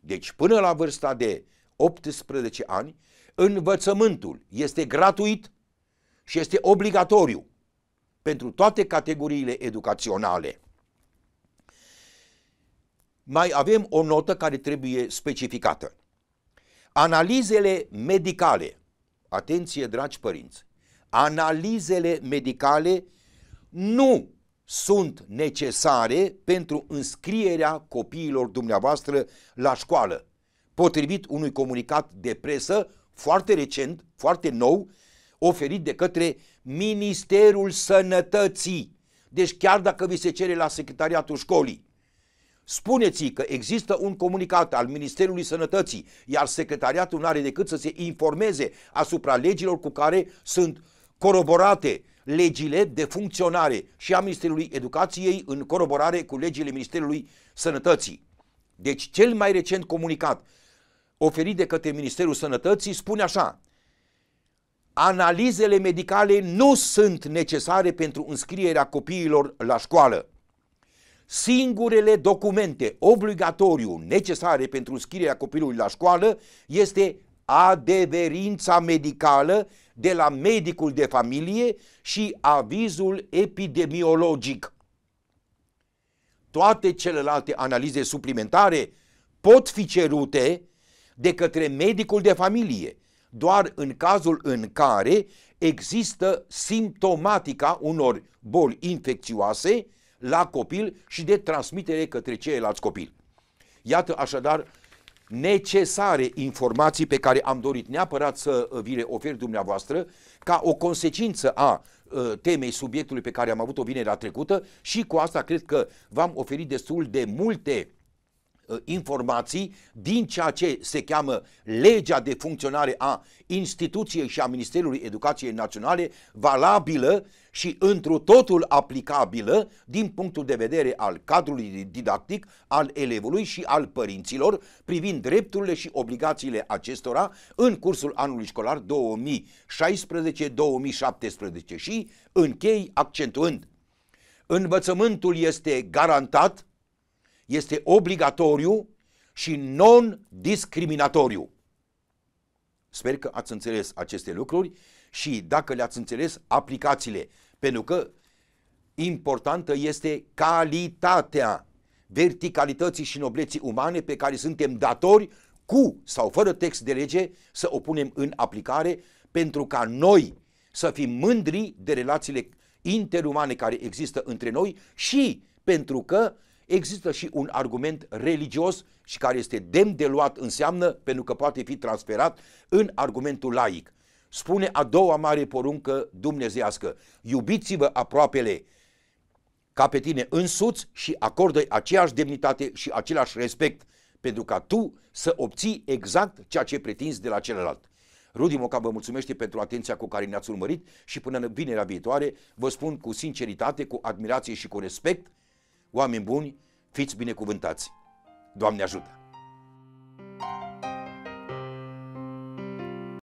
Deci până la vârsta de 18 ani, învățământul este gratuit și este obligatoriu pentru toate categoriile educaționale. Mai avem o notă care trebuie specificată. Analizele medicale, atenție dragi părinți, analizele medicale nu sunt necesare pentru înscrierea copiilor dumneavoastră la școală, potrivit unui comunicat de presă foarte recent, foarte nou, oferit de către Ministerul Sănătății. Deci chiar dacă vi se cere la secretariatul școlii, spuneți că există un comunicat al Ministerului Sănătății, iar secretariatul nu are decât să se informeze asupra legilor cu care sunt coroborate legile de funcționare și a Ministerului Educației în coroborare cu legile Ministerului Sănătății. Deci cel mai recent comunicat oferit de către Ministerul Sănătății spune așa, analizele medicale nu sunt necesare pentru înscrierea copiilor la școală. Singurele documente obligatoriu necesare pentru înscrierea copilului la școală este adeverința medicală de la medicul de familie și avizul epidemiologic. Toate celelalte analize suplimentare pot fi cerute de către medicul de familie, doar în cazul în care există simptomatica unor boli infecțioase la copil și de transmitere către ceilalți copii. Iată așadar necesare informații pe care am dorit neapărat să uh, vi le ofer dumneavoastră ca o consecință a uh, temei subiectului pe care am avut-o vinerea trecută și cu asta cred că v-am oferit destul de multe Uh, informații din ceea ce se cheamă legea de funcționare a instituției și a Ministerului Educației Naționale, valabilă și întru totul aplicabilă din punctul de vedere al cadrului didactic, al elevului și al părinților, privind drepturile și obligațiile acestora în cursul anului școlar 2016-2017 și închei accentuând. Învățământul este garantat este obligatoriu și non-discriminatoriu. Sper că ați înțeles aceste lucruri și dacă le-ați înțeles, aplicațiile, pentru că importantă este calitatea verticalității și nobleții umane pe care suntem datori cu sau fără text de lege să o punem în aplicare pentru ca noi să fim mândri de relațiile interumane care există între noi și pentru că există și un argument religios și care este demn de luat înseamnă pentru că poate fi transferat în argumentul laic. Spune a doua mare poruncă dumnezească, iubiți-vă aproapele ca pe tine însuți și acordă aceeași demnitate și același respect pentru ca tu să obții exact ceea ce pretinzi de la celălalt. Rudi Moca vă mulțumește pentru atenția cu care ne-ați urmărit și până în vinerea viitoare vă spun cu sinceritate, cu admirație și cu respect Oameni buni, fiți binecuvântați! Doamne ajută!